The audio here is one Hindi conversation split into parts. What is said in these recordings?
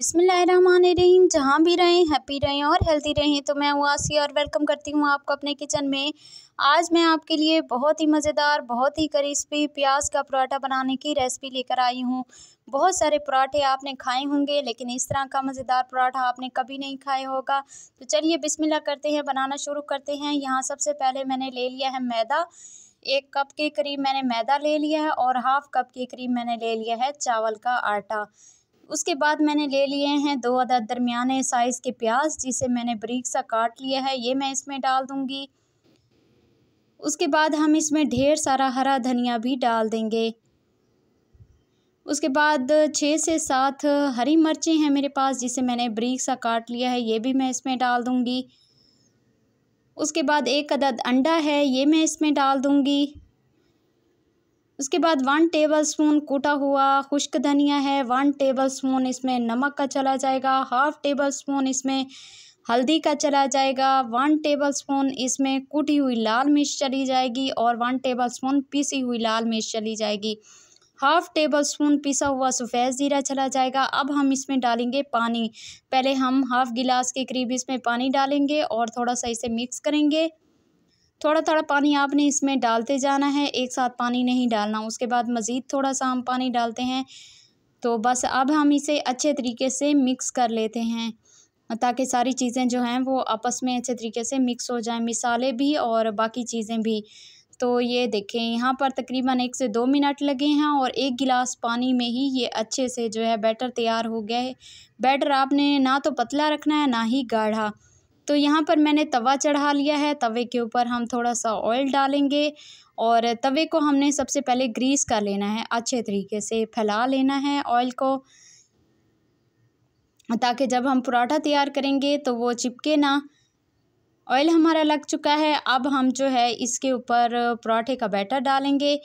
बसमीम जहाँ भी रहें हैप्पी रहें और हेल्दी रहें तो मैं हूँ आसिया और वेलकम करती हूँ आपको अपने किचन में आज मैं आपके लिए बहुत ही मज़ेदार बहुत ही क्रिस्पी प्याज का पराठा बनाने की रेसिपी लेकर आई हूँ बहुत सारे पराठे आपने खाए होंगे लेकिन इस तरह का मज़ेदार पराठा आपने कभी नहीं खाया होगा तो चलिए बिस्मिल्लाह करते हैं बनाना शुरू करते हैं यहाँ सबसे पहले मैंने ले लिया है मैदा एक कप के करीब मैंने मैदा ले लिया है और हाफ़ कप के करीब मैंने ले लिया है चावल का आटा उसके बाद मैंने ले लिए हैं दो अदद दरमियाने साइज़ के प्याज जिसे मैंने बरीक सा काट लिया है ये मैं इसमें डाल दूँगी उसके बाद हम इसमें ढेर सारा हरा धनिया भी डाल देंगे उसके बाद छः से सात हरी मिर्चें हैं मेरे पास जिसे मैंने बरीक सा काट लिया है ये भी मैं इसमें डाल दूँगी उसके बाद एक अदद अंडा है ये मैं इसमें डाल दूँगी उसके बाद वन टेबल स्पून कूटा हुआ खुश्क धनिया है वन टेबल स्पून इसमें नमक का चला जाएगा हाफ टेबल स्पून इसमें हल्दी का चला जाएगा वन टेबल स्पून इसमें कूटी हुई लाल मिर्च चली जाएगी और वन टेबल स्पून पीसी हुई लाल मिर्च चली जाएगी हाफ टेबल स्पून पिसा हुआ सफ़ेद ज़ीरा चला जाएगा अब हम इसमें डालेंगे पानी पहले हम हाफ़ गिलास के करीब इसमें पानी डालेंगे और थोड़ा सा इसे मिक्स करेंगे थोड़ा थोड़ा पानी आपने इसमें डालते जाना है एक साथ पानी नहीं डालना उसके बाद मज़ीद थोड़ा सा हम पानी डालते हैं तो बस अब हम इसे अच्छे तरीके से मिक्स कर लेते हैं ताकि सारी चीज़ें जो हैं वो आपस में अच्छे तरीके से मिक्स हो जाएं मिसाले भी और बाकी चीज़ें भी तो ये देखें यहाँ पर तकरीबन एक से दो मिनट लगे हैं और एक गिलास पानी में ही ये अच्छे से जो है बैटर तैयार हो गया है बैटर आपने ना तो पतला रखना है ना ही गाढ़ा तो यहाँ पर मैंने तवा चढ़ा लिया है तवे के ऊपर हम थोड़ा सा ऑयल डालेंगे और तवे को हमने सबसे पहले ग्रीस कर लेना है अच्छे तरीके से फैला लेना है ऑयल को ताकि जब हम पराठा तैयार करेंगे तो वो चिपके ना ऑयल हमारा लग चुका है अब हम जो है इसके ऊपर पराठे का बैटर डालेंगे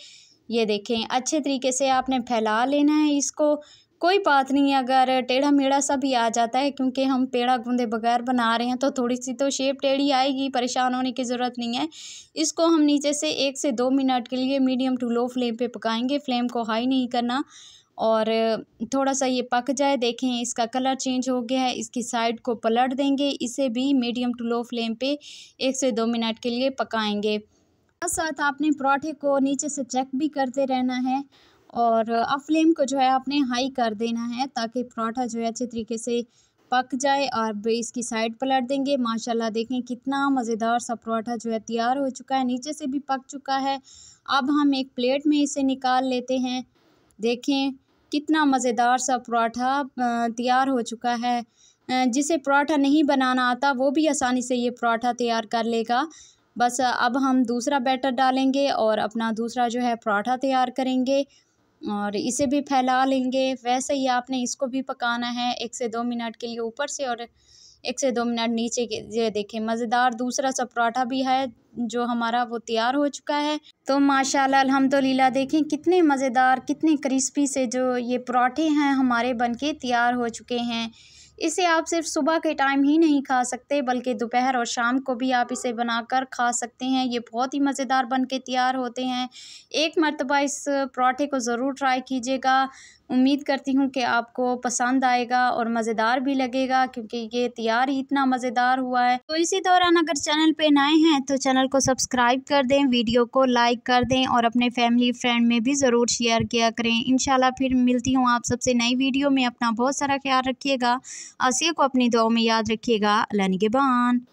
ये देखें अच्छे तरीके से आपने फैला लेना है इसको कोई बात नहीं अगर टेढ़ा मेढ़ा सा भी आ जाता है क्योंकि हम पेड़ा गूंदे बगैर बना रहे हैं तो थोड़ी सी तो शेप टेढ़ी आएगी परेशान होने की ज़रूरत नहीं है इसको हम नीचे से एक से दो मिनट के लिए मीडियम टू लो फ्लेम पे पकाएंगे फ्लेम को हाई नहीं करना और थोड़ा सा ये पक जाए देखें इसका कलर चेंज हो गया है इसकी साइड को पलट देंगे इसे भी मीडियम टू लो फ्लेम पे एक से दो मिनट के लिए पकाएंगे साथ साथ आपने पराठे को नीचे से चेक भी करते रहना है और अब फ्लेम को जो है आपने हाई कर देना है ताकि पराठा जो है अच्छे तरीके से पक जाए और इसकी साइड पलट देंगे माशाल्लाह देखें कितना मज़ेदार सा पराठा जो है तैयार हो चुका है नीचे से भी पक चुका है अब हम एक प्लेट में इसे निकाल लेते हैं देखें कितना मज़ेदार सा पराठा तैयार हो चुका है जिसे पराठा नहीं बनाना आता वो भी आसानी से ये पराठा तैयार कर लेगा बस अब हम दूसरा बैटर डालेंगे और अपना दूसरा जो है पराठा तैयार करेंगे और इसे भी फैला लेंगे वैसे ही आपने इसको भी पकाना है एक से दो मिनट के लिए ऊपर से और एक से दो मिनट नीचे के ये देखें मज़ेदार दूसरा सा पराठा भी है जो हमारा वो तैयार हो चुका है तो माशाल्लाह अल्हम्दुलिल्लाह देखें कितने मज़ेदार कितने क्रिस्पी से जो ये पराठे हैं हमारे बनके तैयार हो चुके हैं इसे आप सिर्फ सुबह के टाइम ही नहीं खा सकते बल्कि दोपहर और शाम को भी आप इसे बनाकर खा सकते हैं ये बहुत ही मज़ेदार बन के तैयार होते हैं एक मरतबा इस पराठे को ज़रूर ट्राई कीजिएगा उम्मीद करती हूँ कि आपको पसंद आएगा और मज़ेदार भी लगेगा क्योंकि ये तैयार ही इतना मज़ेदार हुआ है तो इसी दौरान अगर चैनल पे नए हैं तो चैनल को सब्सक्राइब कर दें वीडियो को लाइक कर दें और अपने फैमिली फ्रेंड में भी ज़रूर शेयर किया करें इन फिर मिलती हूँ आप सबसे नई वीडियो में अपना बहुत सारा ख्याल रखिएगा आसिया को अपनी दुआ में याद रखिएगा अल्लाह निगेबान